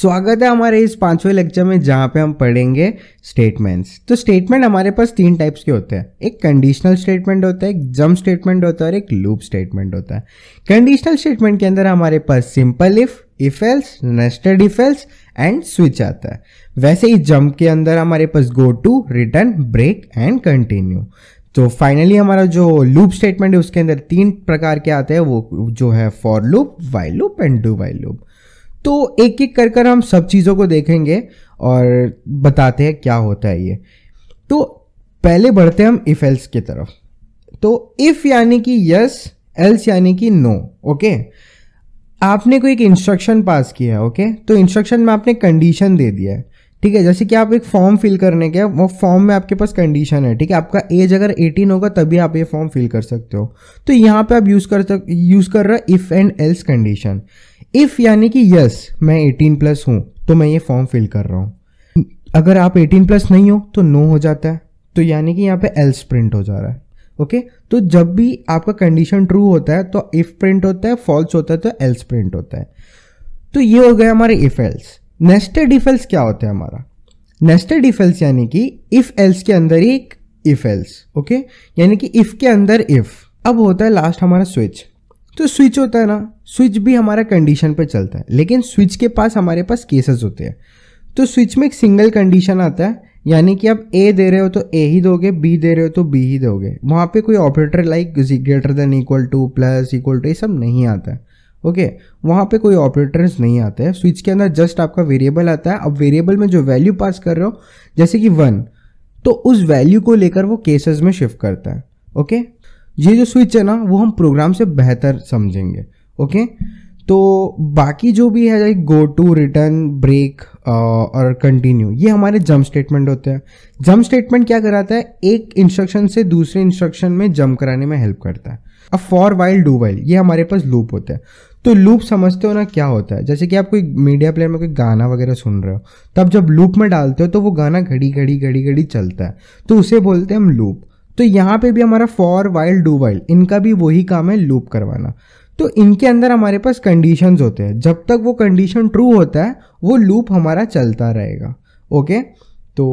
स्वागत है हमारे इस पांचवें लेक्चर में जहाँ पे हम पढ़ेंगे स्टेटमेंट्स तो स्टेटमेंट हमारे पास तीन टाइप्स के होते हैं एक कंडीशनल स्टेटमेंट होता है एक जम स्टेटमेंट होता है और एक लूप स्टेटमेंट होता है कंडीशनल स्टेटमेंट के अंदर हमारे पास simple if if else nested if else and switch आता है वैसे ही जम्प के अंदर हमारे पास go to return break and continue तो फाइनली हमारा जो लूप स्टेटमेंट है उसके अंदर तीन प्रकार के आते हैं वो जो है for loop while loop and do while loop तो एक एक कर कर हम सब चीज़ों को देखेंगे और बताते हैं क्या होता है ये तो पहले बढ़ते हैं हम इफ एल्स की तरफ तो इफ यानी कि यस एल्स यानी कि नो ओके आपने कोई एक इंस्ट्रक्शन पास किया है ओके तो इंस्ट्रक्शन में आपने कंडीशन दे दिया है ठीक है जैसे कि आप एक फॉर्म फिल करने के वो फॉर्म में आपके पास कंडीशन है ठीक है आपका एज अगर 18 होगा तभी आप ये फॉर्म फिल कर सकते हो तो यहाँ पे आप यूज़ कर सक यूज़ कर रहे if and else condition if यानी कि यस मैं 18 प्लस हूँ तो मैं ये फॉर्म फिल कर रहा हूँ अगर आप 18 प्लस नहीं हो तो नो हो जाता है तो यानी कि यहाँ पे एल्स प्रिंट हो जा रहा है ओके okay? तो जब भी आपका कंडीशन ट्रू होता है तो इफ प्रिंट होता है फॉल्स होता है तो एल्स प्रिंट होता है तो ये हो गया हमारे if else nested if else क्या होता है हमारा नेस्टेड इफ एल्स यानी कि इफ एल्स के अंदर ही एक इफ एल्स ओके यानी कि इफ के अंदर इफ अब होता है लास्ट हमारा स्विच तो स्विच होता है ना स्विच भी हमारा कंडीशन पे चलता है लेकिन स्विच के पास हमारे पास केसेस होते हैं तो स्विच में एक सिंगल कंडीशन आता है यानी कि आप ए दे रहे हो तो ए ही दोगे बी दे रहे हो तो बी ही दोगे वहाँ पे कोई operator like greater than equal to plus equal to ये सब नहीं आता है ओके वहाँ पे कोई ऑपरेटर्स नहीं आते हैं स्विच के अंदर जस्ट आपका वेरिएबल आता है अब वेरिएबल में जो वैल्यू पास कर रहे हो जैसे कि वन तो उस वैल्यू को लेकर वो केसेस में शिफ्ट करता है ओके okay? ये जो स्विच है ना वो हम प्रोग्राम से बेहतर समझेंगे ओके तो बाकी जो भी है like go to return break और कंटिन्यू ये हमारे जंप स्टेटमेंट होते हैं जंप स्टेटमेंट क्या कराता है एक इंस्ट्रक्शन से दूसरे इंस्ट्रक्शन में जंप कराने में हेल्प करता है अब फॉर वाइल डू वाइल ये हमारे पास लूप होते हैं तो लूप समझते हो ना क्या होता है जैसे कि आप कोई मीडिया प्लेयर में कोई गाना वगैरह सुन रहे हो तो आप जब लूप में डालते हो तो वो गाना घड़ी घड़ी घड़ी घड़ी चलता है तो उसे बोलते हैं हम लूप तो यहाँ पे भी हमारा फॉर वाइल डू वाइल इनका भी वही काम है लूप करवाना तो इनके अंदर हमारे पास कंडीशन होते हैं जब तक वो कंडीशन ट्रू होता है वो लूप हमारा चलता रहेगा ओके तो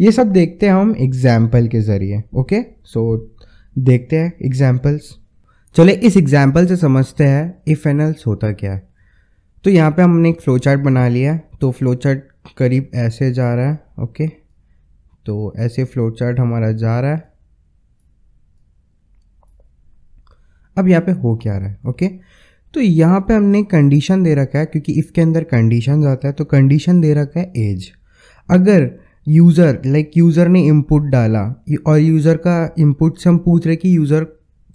ये सब देखते हैं हम एग्जाम्पल के ज़रिए ओके सो देखते हैं एग्जाम्पल्स चले इस एग्जाम्पल से समझते हैं इफ़ एन एल्स होता क्या है तो यहाँ पे हमने एक फ्लो चार्ट बना लिया है तो फ्लो चार्ट करीब ऐसे जा रहा है ओके तो ऐसे फ्लो चार्ट हमारा जा रहा है अब यहाँ पे हो क्या रहा है ओके तो यहाँ पे हमने कंडीशन दे रखा है क्योंकि इफ़ के अंदर कंडीशन आता है तो कंडीशन दे रखा है एज अगर यूज़र लाइक यूज़र ने इनपुट डाला और यूज़र का इनपुट से हम पूछ रहे कि यूज़र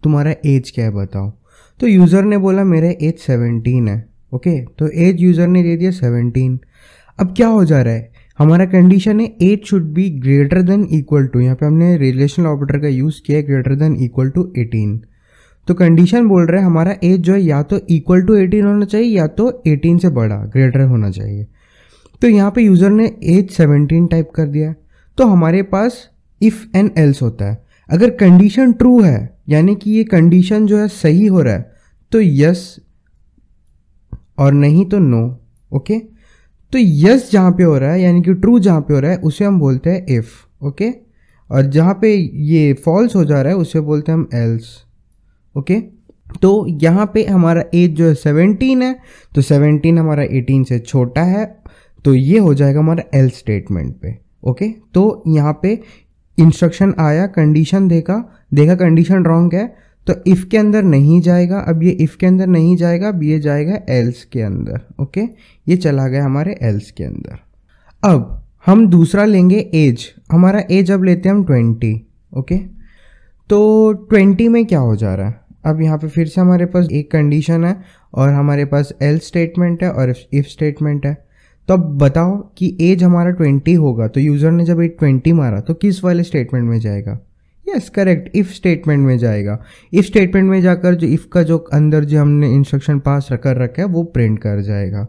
तुम्हारा एज क्या है बताओ तो यूज़र ने बोला मेरा एज सेवेंटीन है ओके तो एज यूज़र ने दे दिया सेवनटीन अब क्या हो जा रहा है हमारा कंडीशन है it should be greater than equal to यहाँ पे हमने रिलेशनल ऑपरेटर का यूज़ किया है greater than equal to eighteen तो कंडीशन बोल रहे हैं हमारा एज जो है या तो इक्वल टू 18 होना चाहिए या तो 18 से बड़ा ग्रेटर होना चाहिए तो यहाँ पे यूज़र ने एज 17 टाइप कर दिया तो हमारे पास इफ़ एंड एल्स होता है अगर कंडीशन ट्रू है यानी कि ये कंडीशन जो है सही हो रहा है तो यस और नहीं तो नो ओके तो यस जहाँ पे हो रहा है यानी कि ट्रू जहाँ पे हो रहा है उसे हम बोलते हैं इफ़ ओके और जहाँ पे ये फॉल्स हो जा रहा है उसे बोलते हैं हम एल्स ओके तो यहाँ पे हमारा एज जो है सेवनटीन है तो सेवनटीन हमारा एटीन से छोटा है तो ये हो जाएगा हमारा एल स्टेटमेंट पे ओके तो यहाँ पे इंस्ट्रक्शन आया कंडीशन देखा देखा कंडीशन रॉन्ग है तो इफ़ के अंदर नहीं जाएगा अब ये इफ़ के अंदर नहीं जाएगा अब ये जाएगा एल्स के अंदर ओके ये चला गया हमारे एल्स के अंदर अब हम दूसरा लेंगे एज हमारा एज अब लेते हैं हम ट्वेंटी ओके तो ट्वेंटी में क्या हो जा रहा है अब यहाँ पे फिर से हमारे पास एक कंडीशन है और हमारे पास एल स्टेटमेंट है और इफ़ स्टेटमेंट है तो अब बताओ कि एज हमारा ट्वेंटी होगा तो यूज़र ने जब एज ट्वेंटी मारा तो किस वाले स्टेटमेंट में जाएगा यस करेक्ट इफ़ स्टेटमेंट में जाएगा इफ़ स्टेटमेंट में जाकर जो इफ़ का जो अंदर जो हमने इंस्ट्रक्शन पास कर रखा है वो प्रिंट कर जाएगा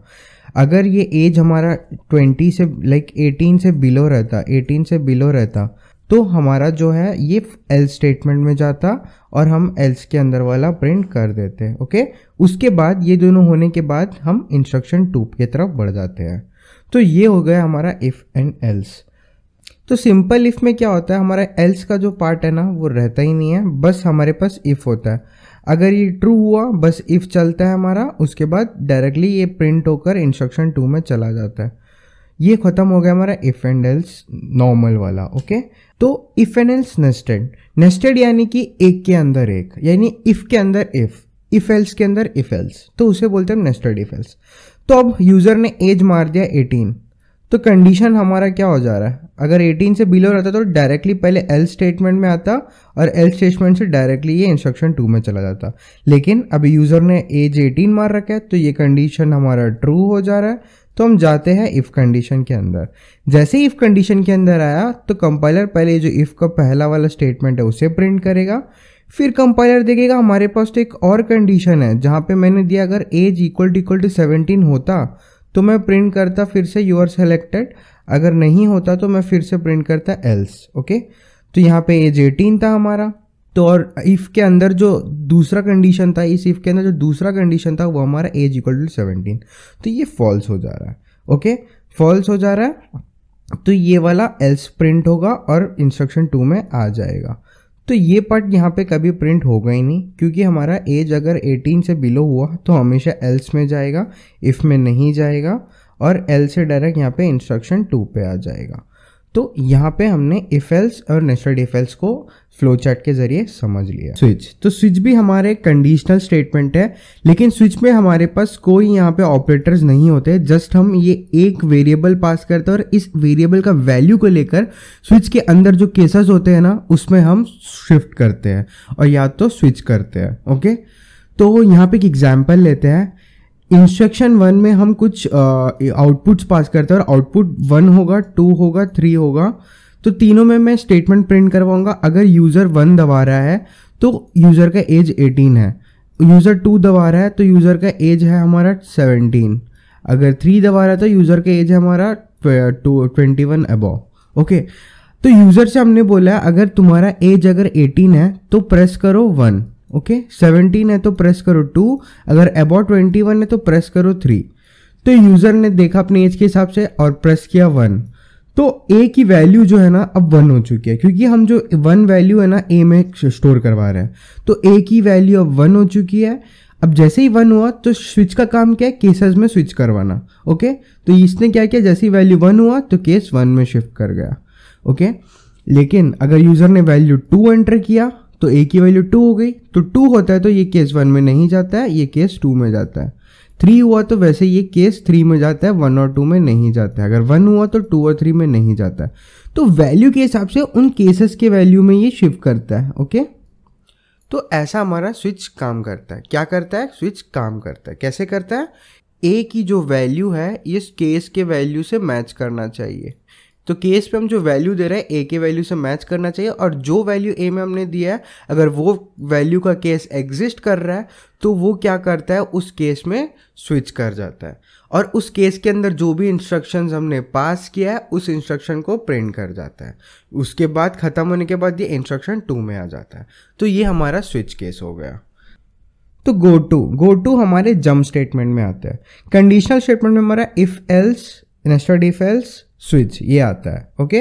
अगर ये एज हमारा ट्वेंटी से लाइक like एटीन से बिलो रहता एटीन से बिलो रहता तो हमारा जो है ये एल स्टेटमेंट में जाता और हम एल्स के अंदर वाला प्रिंट कर देते हैं ओके उसके बाद ये दोनों होने के बाद हम इंस्ट्रक्शन टू की तरफ बढ़ जाते हैं तो ये हो गया हमारा इफ़ एंड एल्स तो सिंपल इफ़ में क्या होता है हमारा एल्स का जो पार्ट है ना वो रहता ही नहीं है बस हमारे पास इफ़ होता है अगर ये ट्रू हुआ बस इफ़ चलता है हमारा उसके बाद डायरेक्टली ये प्रिंट होकर इंस्ट्रक्शन टू में चला जाता है ये ख़त्म हो गया हमारा इफ़ एंड एल्स नॉर्मल वाला ओके तो if and else nested nested यानी कि एक के अंदर एक यानी इफ के अंदर इफ इफ एल्स के अंदर इफ एल्स तो उसे बोलते हैं नेस्टेड इफ एल्स तो अब यूज़र ने एज मार दिया 18 तो कंडीशन हमारा क्या हो जा रहा है अगर 18 से बिलो रहता तो डायरेक्टली पहले एल स्टेटमेंट में आता और एल स्टेटमेंट से डायरेक्टली ये इंस्ट्रक्शन टू में चला जाता लेकिन अभी यूज़र ने एज 18 मार रखा है तो ये कंडीशन हमारा ट्रू हो जा रहा है तो हम जाते हैं इफ़ कंडीशन के अंदर जैसे ही इफ़ कंडीशन के अंदर आया तो कंपाइलर पहले जो इफ़ का पहला वाला स्टेटमेंट है उसे प्रिंट करेगा फिर कंपाइलर देखेगा हमारे पास तो एक और कंडीशन है जहाँ पे मैंने दिया अगर age equal to equal to seventeen होता तो मैं प्रिंट करता फिर से यू आर सेलेक्टेड अगर नहीं होता तो मैं फिर से प्रिंट करता एल्स ओके तो यहाँ पे एज एटीन था हमारा तो और इफ़ के अंदर जो दूसरा कंडीशन था इस इफ़ के अंदर जो दूसरा कंडीशन था वो हमारा एज इक्वल टू सेवनटीन तो ये फॉल्स हो जा रहा है ओके फॉल्स हो जा रहा है तो ये वाला एल्स प्रिंट होगा और इंस्ट्रक्शन टू में आ जाएगा तो ये पार्ट यहाँ पे कभी प्रिंट होगा ही नहीं क्योंकि हमारा एज अगर 18 से बिलो हुआ तो हमेशा एल्स में जाएगा इफ़ में नहीं जाएगा और एल से डायरेक्ट यहाँ पे इंस्ट्रक्शन टू पे आ जाएगा तो यहाँ पे हमने इफेल्स और नेस्टेड इफेल्स को फ्लो चार्ट के जरिए समझ लिया स्विच तो स्विच भी हमारे कंडीशनल स्टेटमेंट है लेकिन स्विच में हमारे पास कोई यहाँ पे ऑपरेटर्स नहीं होते जस्ट हम ये एक वेरिएबल पास करते हैं और इस वेरिएबल का वैल्यू को लेकर स्विच के अंदर जो केसेस होते हैं ना उसमें हम शिफ्ट करते हैं और या तो स्विच करते हैं ओके तो यहाँ पे एक एग्जाम्पल लेते हैं इंस्ट्रक्शन वन में हम कुछ आउटपुट्स पास करते हैं और आउटपुट वन होगा टू होगा थ्री होगा तो तीनों में मैं स्टेटमेंट प्रिंट करवाऊंगा अगर यूज़र वन दबा रहा है तो यूज़र का एज एटीन है यूज़र टू दबा रहा है तो यूज़र का एज है हमारा सेवनटीन अगर थ्री दबा रहा है तो यूज़र का एज है हमारा ट्वेंटी वन अबव ओके तो यूज़र से हमने बोला अगर तुम्हारा एज अगर एटीन है तो प्रेस करो वन ओके सेवनटीन है तो प्रेस करो टू अगर अबाउ ट्वेंटी वन है तो प्रेस करो थ्री तो यूज़र ने देखा अपने एज के हिसाब से और प्रेस किया वन तो ए की वैल्यू जो है ना अब वन हो चुकी है क्योंकि हम जो वन वैल्यू है ना ए में स्टोर करवा रहे हैं तो ए की वैल्यू अब वन हो चुकी है अब जैसे ही वन हुआ तो स्विच का काम क्या है केसेस में स्विच करवाना ओके तो इसने क्या किया जैसे ही वैल्यू वन हुआ तो केस वन में शिफ्ट कर गया ओके लेकिन अगर यूज़र ने वैल्यू टू एंटर किया तो ए की वैल्यू टू हो गई तो टू होता है तो ये केस वन में नहीं जाता है ये केस टू में जाता है थ्री हुआ तो वैसे ये केस थ्री में जाता है वन और टू में नहीं जाता है अगर वन हुआ तो टू और थ्री में नहीं जाता है तो वैल्यू के हिसाब से उन केसेस के वैल्यू में ये शिफ्ट करता है ओके तो ऐसा हमारा स्विच काम करता है क्या करता है स्विच काम करता है कैसे करता है ए की जो वैल्यू है इस केस के वैल्यू से मैच करना चाहिए तो केस पे हम जो वैल्यू दे रहे हैं ए के वैल्यू से मैच करना चाहिए और जो वैल्यू ए में हमने दिया है अगर वो वैल्यू का केस एग्जिस्ट कर रहा है तो वो क्या करता है उस केस में स्विच कर जाता है और उस केस के अंदर जो भी इंस्ट्रक्शन हमने पास किया है उस इंस्ट्रक्शन को प्रिंट कर जाता है उसके बाद ख़त्म होने के बाद ये इंस्ट्रक्शन टू में आ जाता है तो ये हमारा स्विच केस हो गया तो गो टू गो टू हमारे जम्प स्टेटमेंट में आता है कंडीशनल स्टेटमेंट में हमारा if else nested if else switch ये आता है ओके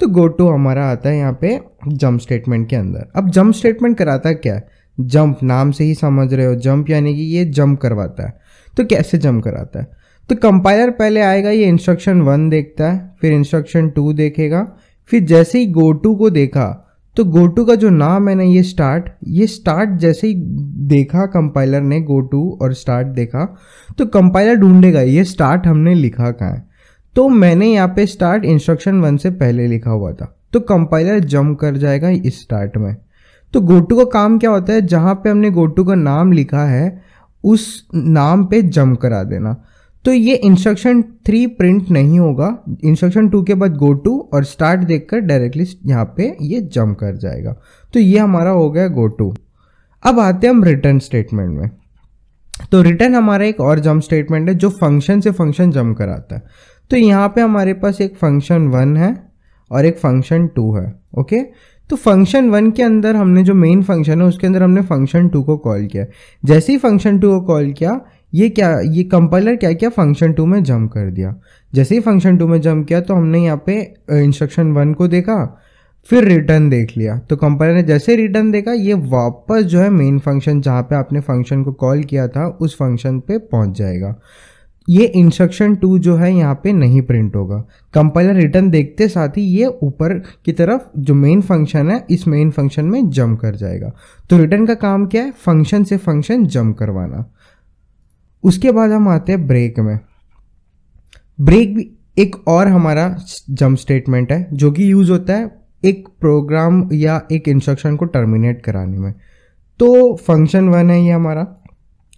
तो गो टू हमारा आता है यहाँ पे जंप स्टेटमेंट के अंदर अब जंप स्टेटमेंट कराता क्या है जंप नाम से ही समझ रहे हो जंप यानी कि ये जंप करवाता है तो कैसे जंप कराता है तो कंपाइलर पहले आएगा ये इंस्ट्रक्शन वन देखता है फिर इंस्ट्रक्शन टू देखेगा फिर जैसे ही गो टू को देखा तो गो टू का जो नाम है ना ये स्टार्ट ये स्टार्ट जैसे ही देखा कंपाइलर ने गो टू और स्टार्ट देखा तो कंपाइलर ढूंढेगा ये स्टार्ट हमने लिखा कहाँ है तो मैंने यहाँ पे स्टार्ट इंस्ट्रक्शन वन से पहले लिखा हुआ था तो कंपाइलर जम कर जाएगा इस स्टार्ट में तो गोटू का काम क्या होता है जहाँ पे हमने गोटू का नाम लिखा है उस नाम पे जम करा देना तो ये इंस्ट्रक्शन थ्री प्रिंट नहीं होगा इंस्ट्रक्शन टू के बाद गो टू और स्टार्ट देखकर डायरेक्टली यहाँ पे ये जम कर जाएगा तो ये हमारा हो गया गो टू अब आते हैं हम रिटर्न स्टेटमेंट में तो रिटर्न हमारा एक और जंप स्टेटमेंट है जो फंक्शन से फंक्शन जंप कराता है तो यहाँ पे हमारे पास एक फंक्शन वन है और एक फंक्शन टू है ओके तो फंक्शन वन के अंदर हमने जो मेन फंक्शन है उसके अंदर हमने फंक्शन टू को कॉल किया जैसे ही फंक्शन टू को कॉल किया ये क्या ये कंपाइलर क्या किया फंक्शन टू में जम कर दिया जैसे ही फंक्शन टू में जम किया तो हमने यहाँ पे इंस्ट्रक्शन वन को देखा फिर रिटर्न देख लिया तो कंपाइलर ने जैसे रिटर्न देखा ये वापस जो है मेन फंक्शन जहाँ पे आपने फंक्शन को कॉल किया था उस फंक्शन पे पहुँच जाएगा ये इंस्ट्रक्शन टू जो है यहाँ पे नहीं प्रिंट होगा कंपाइलर रिटर्न देखते साथ ही ये ऊपर की तरफ जो मेन फंक्शन है इस मेन फंक्शन में जम कर जाएगा तो रिटर्न का काम क्या है फंक्शन से फंक्शन जम करवाना उसके बाद हम आते हैं ब्रेक में ब्रेक भी एक और हमारा जम स्टेटमेंट है जो कि यूज़ होता है एक प्रोग्राम या एक इंस्ट्रक्शन को टर्मिनेट कराने में तो फंक्शन वन है ये हमारा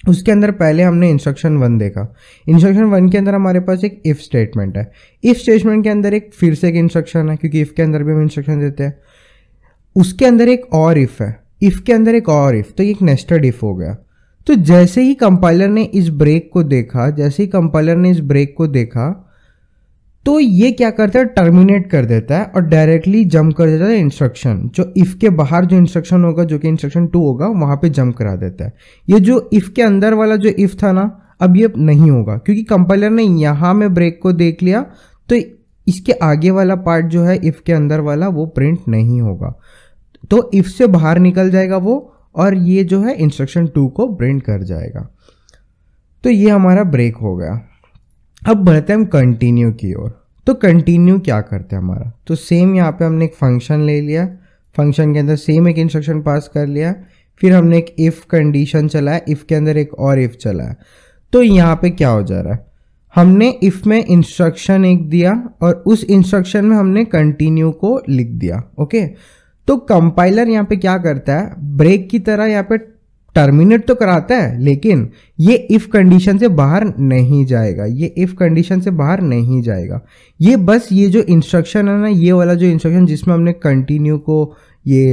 उसके अंदर पहले हमने इंस्ट्रक्शन वन देखा इंस्ट्रक्शन वन के अंदर हमारे पास एक इफ़ स्टेटमेंट है इफ़ स्टेटमेंट के अंदर एक फिर से एक इंस्ट्रक्शन है क्योंकि इफ़ के अंदर भी हम इंस्ट्रक्शन देते हैं उसके अंदर एक और इफ़ है इफ़ के अंदर एक और इफ़ तो एक नेस्टेड इफ़ हो गया तो जैसे ही कंपाइलर ने इस ब्रेक को देखा जैसे ही कंपाइलर ने इस ब्रेक को देखा तो ये क्या करता है टर्मिनेट कर देता है और डायरेक्टली जंप कर देता है इंस्ट्रक्शन जो इफ़ के बाहर जो इंस्ट्रक्शन होगा जो कि इंस्ट्रक्शन टू होगा वहाँ पे जंप करा देता है ये जो इफ़ के अंदर वाला जो इफ़ था ना अब ये नहीं होगा क्योंकि कंपाइलर ने यहाँ में ब्रेक को देख लिया तो इसके आगे वाला पार्ट जो है इफ़ के अंदर वाला वो प्रिंट नहीं होगा तो इफ़ से बाहर निकल जाएगा वो और ये जो है इंस्ट्रक्शन टू को प्रिंट कर जाएगा तो ये हमारा ब्रेक हो गया अब बढ़ते हैं हम कंटिन्यू की ओर तो कंटिन्यू क्या करते हैं हमारा तो सेम यहाँ पे हमने एक फंक्शन ले लिया फंक्शन के अंदर सेम एक इंस्ट्रक्शन पास कर लिया फिर हमने एक इफ़ कंडीशन चलाया इफ़ के अंदर एक और इफ़ चलाया तो यहाँ पे क्या हो जा रहा है हमने इफ़ में इंस्ट्रक्शन एक दिया और उस इंस्ट्रक्शन में हमने कंटिन्यू को लिख दिया ओके तो कंपाइलर यहाँ पे क्या करता है ब्रेक की तरह यहाँ पे टर्मिनेट तो कराता है लेकिन ये इफ़ कंडीशन से बाहर नहीं जाएगा ये इफ़ कंडीशन से बाहर नहीं जाएगा ये बस ये जो इंस्ट्रक्शन है ना ये वाला जो इंस्ट्रक्शन जिसमें हमने कंटिन्यू को ये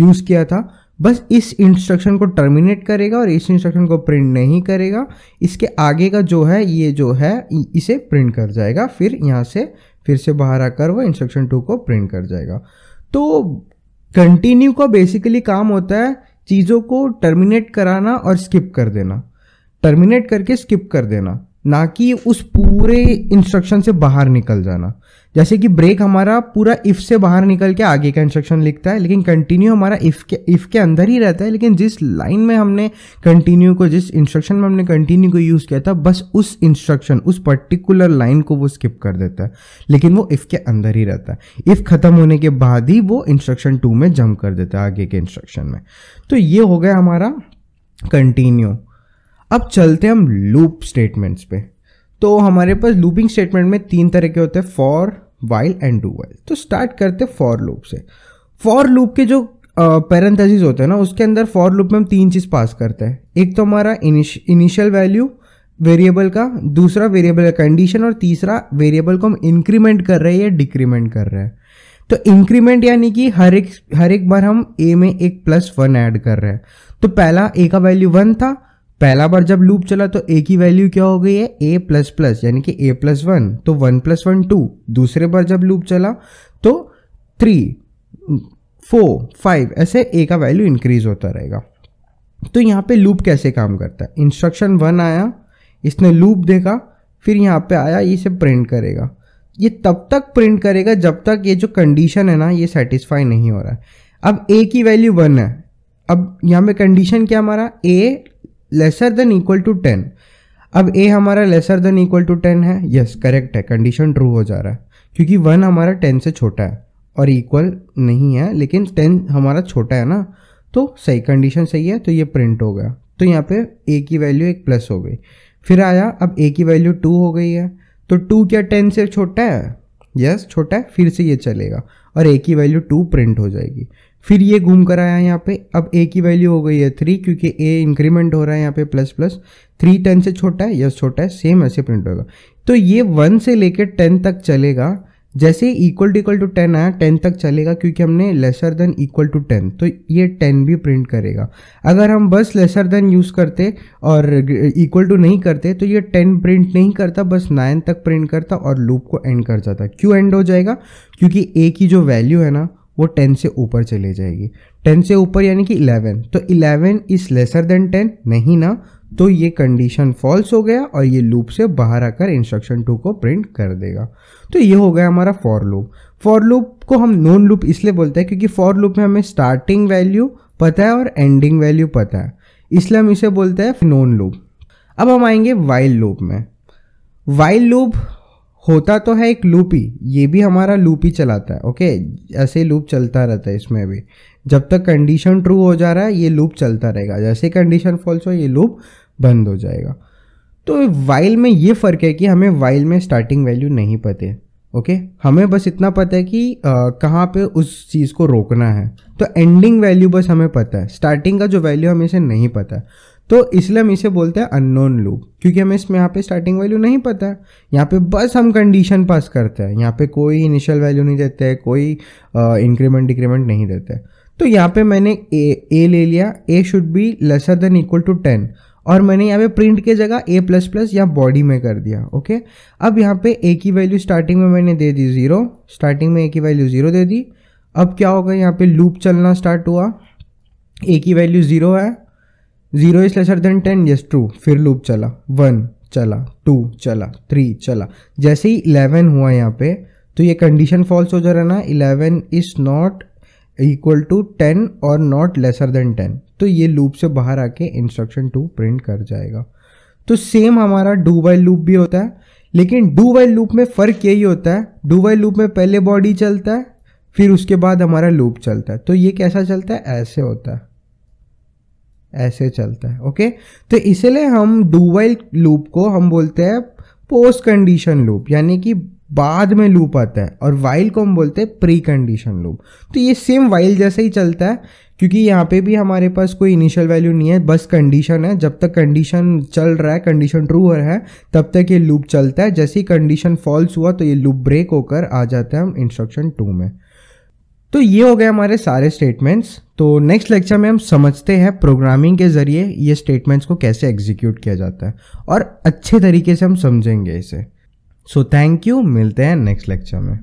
यूज़ किया था बस इस इंस्ट्रक्शन को टर्मिनेट करेगा और इस इंस्ट्रक्शन को प्रिंट नहीं करेगा इसके आगे का जो है ये जो है इसे प्रिंट कर जाएगा फिर यहाँ से फिर से बाहर आकर वो इंस्ट्रक्शन टू को प्रिंट कर जाएगा तो कंटिन्यू का बेसिकली काम होता है चीज़ों को टर्मिनेट कराना और स्किप कर देना टर्मिनेट करके स्किप कर देना ना कि उस पूरे इंस्ट्रक्शन से बाहर निकल जाना जैसे कि ब्रेक हमारा पूरा इफ से बाहर निकल के आगे का इंस्ट्रक्शन लिखता है लेकिन कंटिन्यू हमारा इफ के इफ के अंदर ही रहता है लेकिन जिस लाइन में हमने कंटिन्यू को जिस इंस्ट्रक्शन में हमने कंटिन्यू को यूज़ किया था बस उस इंस्ट्रक्शन उस पर्टिकुलर लाइन को वो स्किप कर देता है लेकिन वो इफ के अंदर ही रहता है इफ खत्म होने के बाद ही वो इंस्ट्रक्शन टू में जम कर देता है आगे के इंस्ट्रक्शन में तो ये हो गया हमारा कंटिन्यू अब चलते हम लूप स्टेटमेंट्स पे तो हमारे पास लूपिंग स्टेटमेंट में तीन तरह के होते हैं for while and do while तो स्टार्ट करते हैं फॉर लूप से फॉर लूप के जो पैरेंथेसिस होते हैं ना उसके अंदर फॉर लूप में हम तीन चीज़ पास करते हैं एक तो हमारा इनिशियल वैल्यू वेरिएबल का दूसरा वेरिएबल का कंडीशन और तीसरा वेरिएबल को हम इंक्रीमेंट कर रहे हैं या डिक्रीमेंट कर रहे हैं तो इंक्रीमेंट यानी कि हर एक हर एक बार हम ए में एक प्लस वन ऐड कर रहे हैं तो पहला ए का वैल्यू वन था पहला बार जब लूप चला तो ए की वैल्यू क्या हो गई है ए प्लस प्लस यानी कि ए प्लस वन तो वन प्लस वन टू दूसरे बार जब लूप चला तो थ्री फोर फाइव ऐसे ए का वैल्यू इंक्रीज होता रहेगा तो यहाँ पे लूप कैसे काम करता है इंस्ट्रक्शन वन आया इसने लूप देखा फिर यहाँ पे आया ये प्रिंट करेगा ये तब तक प्रिंट करेगा जब तक ये जो कंडीशन है ना ये सेटिस्फाई नहीं हो रहा है अब ए की वैल्यू वन है अब यहाँ पे कंडीशन क्या हमारा a lesser than equal to ten अब ए हमारा lesser than equal to ten है यस yes, करेक्ट है कंडीशन ट्रू हो जा रहा है क्योंकि वन हमारा टेन से छोटा है और इक्वल नहीं है लेकिन टेन हमारा छोटा है ना तो सही कंडीशन सही है तो ये प्रिंट हो गया तो यहाँ पे ए की वैल्यू एक प्लस हो गई फिर आया अब ए की वैल्यू टू हो गई है तो टू क्या टेन से छोटा है यस yes, छोटा है फिर से ये चलेगा और ए की वैल्यू टू प्रिंट हो जाएगी फिर ये घूम कर आया यहाँ पे अब ए की वैल्यू हो गई है थ्री क्योंकि ए इंक्रीमेंट हो रहा है यहाँ पे प्लस प्लस थ्री टेन से छोटा है यस छोटा है सेम ऐसे प्रिंट होगा तो ये वन से लेकर टेन तक चलेगा जैसे equal to equal to ten आया टेन तक चलेगा क्योंकि हमने lesser than equal to ten तो ये टेन भी प्रिंट करेगा अगर हम बस लेसर देन यूज़ करते और इक्वल टू नहीं करते तो ये टेन प्रिंट नहीं करता बस नाइन तक प्रिंट करता और लूप को एंड कर जाता क्यों एंड हो जाएगा क्योंकि ए की जो वैल्यू है ना वो टेन से ऊपर चले जाएगी टेन से ऊपर यानी कि इलेवन तो eleven is lesser than ten नहीं ना तो ये कंडीशन फॉल्स हो गया और ये लूप से बाहर आकर इंस्ट्रक्शन टू को प्रिंट कर देगा तो ये हो गया हमारा फॉर लूप फॉर लूप को हम नॉन लूप इसलिए बोलते हैं क्योंकि फॉर लूप में हमें स्टार्टिंग वैल्यू पता है और एंडिंग वैल्यू पता है इसलिए हम इसे बोलते हैं नॉन लूप अब हम आएंगे वाइल्ड लूप में वाइल्ड लूप होता तो है एक लूप ही ये भी हमारा लूप ही चलाता है ओके ऐसे लूप चलता रहता है इसमें भी जब तक कंडीशन ट्रू हो जा रहा है ये लूप चलता रहेगा जैसे कंडीशन फॉल्स हो ये लूप बंद हो जाएगा तो वाइल में ये फ़र्क है कि हमें वाइल में स्टार्टिंग वैल्यू नहीं पते ओके हमें बस इतना पता है कि कहाँ पे उस चीज़ को रोकना है तो एंडिंग वैल्यू बस हमें पता है स्टार्टिंग का जो वैल्यू हमें से नहीं पता तो इसलिए हम इसे बोलते हैं अननोन लूप क्योंकि हमें इसमें यहाँ पे स्टार्टिंग वैल्यू नहीं पता है यहाँ पे बस हम कंडीशन पास करते हैं यहाँ पे कोई इनिशियल वैल्यू नहीं देते हैं कोई इंक्रीमेंट डिक्रीमेंट नहीं देते हैं तो यहाँ पे मैंने ए ए ले लिया a should be lesser than equal to ten और मैंने यहाँ पे प्रिंट के जगह ए प्लस प्लस यहाँ बॉडी में कर दिया ओके अब यहाँ पे ए की वैल्यू स्टार्टिंग में मैंने दे दी ज़ीरो स्टार्टिंग में ए की वैल्यू ज़ीरो दे दी अब क्या होगा यहाँ पे लूप चलना स्टार्ट हुआ ए की वैल्यू ज़ीरो है zero is lesser than ten yes true फिर लूप चला वन चला टू चला थ्री चला जैसे ही इलेवन हुआ यहाँ पे तो ये कंडीशन फॉल्स हो जा रहा है ना eleven is not equal to ten और नॉट लेसर देन टेन तो ये लूप से बाहर आके इंस्ट्रक्शन टू प्रिंट कर जाएगा तो सेम हमारा डू वाइल लूप भी होता है लेकिन डू वाइल लूप में फ़र्क यही होता है डू वाइल लूप में पहले बॉडी चलता है फिर उसके बाद हमारा लूप चलता है तो ये कैसा चलता है ऐसे होता है ऐसे चलता है ओके तो इसलिए हम डूवाइल लूप को हम बोलते हैं पोस्ट कंडीशन लूप यानी कि बाद में लूप आता है और वाइल को हम बोलते हैं प्री कंडीशन लूप तो ये सेम वाइल जैसे ही चलता है क्योंकि यहाँ पे भी हमारे पास कोई इनिशियल वैल्यू नहीं है बस कंडीशन है जब तक कंडीशन चल रहा है कंडीशन ट्रू हो रहा है तब तक ये लूप चलता है जैसे ही कंडीशन फॉल्स हुआ तो ये लूप ब्रेक होकर आ जाता है हम इंस्ट्रक्शन टू में तो ये हो गए हमारे सारे स्टेटमेंट्स तो नेक्स्ट लेक्चर में हम समझते हैं प्रोग्रामिंग के ज़रिए ये स्टेटमेंट्स को कैसे एग्जीक्यूट किया जाता है और अच्छे तरीके से हम समझेंगे इसे सो थैंक यू मिलते हैं नेक्स्ट लेक्चर में